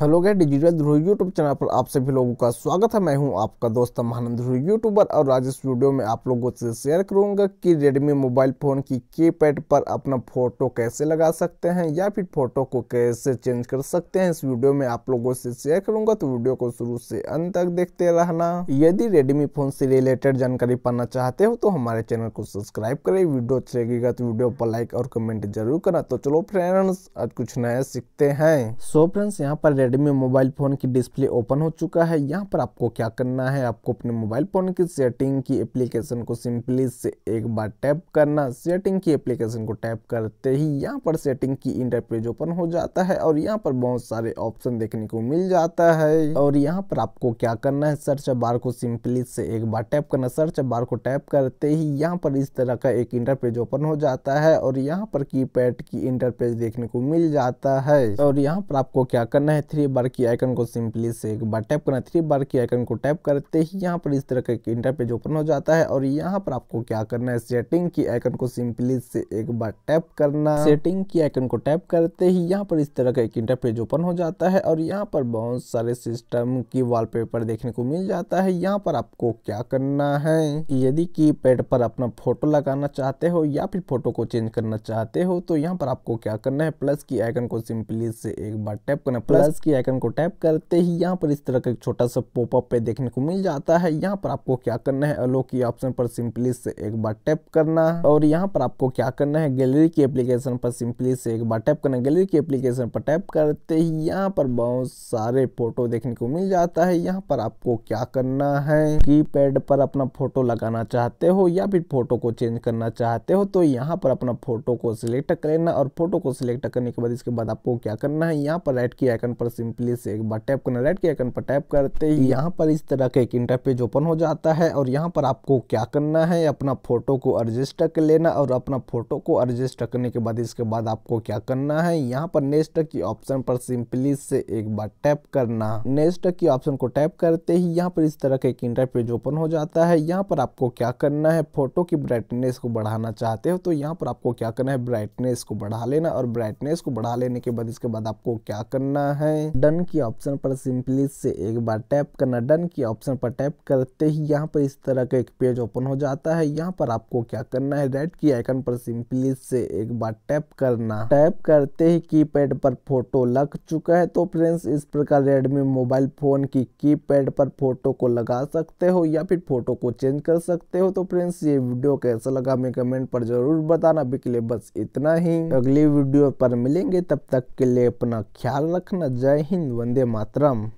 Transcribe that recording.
hello गए digital ध्रुव YouTube channel पर आप सभी लोगों का स्वागत है मैं हूं आपका दोस्त महानंद ध्रुव यूट्यूबर और आज इस वीडियो में आप लोगों से शेयर करूंगा कि रेडमी मोबाइल फ़ोन की कीपैड पर अपना फ़ोटो कैसे लगा सकते हैं या फिर फ़ोटो को कैसे चेंज कर सकते हैं इस वीडियो में आप लोगों से शेयर करूंगा तो वीडियो को शुरू से अंत तक देखते रहना यदि रेडमी फ़ोन से रिलेटेड जानकारी पाना चाहते हो तो हमारे चैनल को सब्सक्राइब करें वीडियो अच्छी लगेगा तो वीडियो पर लाइक और कमेंट जरूर करना तो चलो फ्रेंड्स आज कुछ नया सीखते हैं सो फ्रेंड्स यहाँ पर रेडमी मोबाइल फ़ोन की डिस्प्ले ओपन हो चुका है यहाँ पर आपको क्या करना है आपको अपने मोबाइल फ़ोन की सेटिंग की एप्लीकेशन को सिंपली से एक बार टैप करना सेटिंग की एप्लीकेशन को टैप करते ही यहाँ पर सेटिंग की इंटरपेज ओपन हो जाता है और यहाँ पर बहुत सारे ऑप्शन देखने को मिल जाता है और यहाँ पर आपको क्या करना है सर्च बार को सिंपली से एक बार टैप करना सर्च बार को टैप करते ही यहाँ पर इस तरह का एक इंटरपेज ओपन हो जाता है और यहाँ पर की की इंटरपेज देखने को मिल जाता है और यहाँ पर आपको क्या करना है थ्री बार की आइकन को सिंपली से एक बार टैप करना थ्री बार की आइकन को टैप करते ही यहाँ पर इस तरह का एक इंटरपेज ओपन हो जाता है और यहाँ पर आपको क्या करना है सेटिंग की आइकन को सिंपली से एक बार टैप करना सेटिंग की आइकन को टैप करते ही यहाँ पर इस तरह का एक इंटरपेज ओपन हो जाता है और यहाँ पर बहुत सारे सिस्टम की वॉलपेपर देखने को मिल जाता है यहाँ पर आपको क्या करना है यदि की पैड पर अपना फोटो लगाना चाहते हो या फिर फोटो को चेंज करना चाहते हो तो यहाँ पर आपको क्या करना है प्लस की आइकन को सिंपली से एक बार टैप करना प्लस के आइकन को टैप करते ही यहाँ पर इस तरह का एक छोटा सा पॉपअप पे देखने को मिल जाता है यहाँ पर आपको क्या करना है अलो की ऑप्शन पर सिंपली से एक बार टैप करना और यहाँ पर आपको क्या करना है गैलरी की एप्लीकेशन पर सिंपली से एक बार टैप करना गैलरी की एप्लीकेशन पर टैप करते ही यहाँ पर बहुत सारे फोटो देखने को मिल जाता है यहाँ पर आपको क्या करना है की पर अपना फोटो लगाना चाहते हो या फिर फोटो को चेंज करना चाहते हो तो यहाँ पर अपना फोटो को सिलेक्ट कर लेना और फोटो को सिलेक्ट करने के बाद इसके बाद आपको क्या करना है यहाँ पर राइट की आइकन पर सिंपली से एक बार टैप करना राइट के आइकन पर टैप करते ही यहाँ पर इस तरह का एक इंटरपेज ओपन हो जाता है और यहाँ पर आपको क्या करना है अपना फोटो को एडजस्ट कर लेना और अपना फोटो को एडजस्ट करने के बाद इसके बाद आपको क्या करना है यहाँ पर नेक्स्ट की ऑप्शन पर सिंपली से एक बार टैप करना नेक्स्ट की ऑप्शन को टैप करते ही यहाँ पर इस तरह का एक इंटरपेज ओपन हो जाता है यहाँ पर आपको क्या करना है फोटो की ब्राइटनेस को बढ़ाना चाहते हो तो यहाँ पर आपको क्या करना है ब्राइटनेस को बढ़ा लेना और ब्राइटनेस को बढ़ा लेने के बाद इसके बाद आपको क्या करना है डन की ऑप्शन पर सिंपली से एक बार टैप करना डन की ऑप्शन पर टैप करते ही यहाँ पर इस तरह का एक पेज ओपन हो जाता है यहाँ पर आपको क्या करना है रेड की आइकन पर सिंपली से एक बार टैप करना टैप करते ही कीपैड पर फोटो लग चुका है तो फ्रेंड्स इस प्रकार रेडमी मोबाइल फोन की कीपैड पर फोटो को लगा सकते हो या फिर फोटो को चेंज कर सकते हो तो फ्रेंड्स ये वीडियो कैसा लगा हमें कमेंट पर जरूर बताना अभी के लिए बस इतना ही अगली वीडियो पर मिलेंगे तब तक के लिए अपना ख्याल रखना जय जय हिंद वंदे मातरम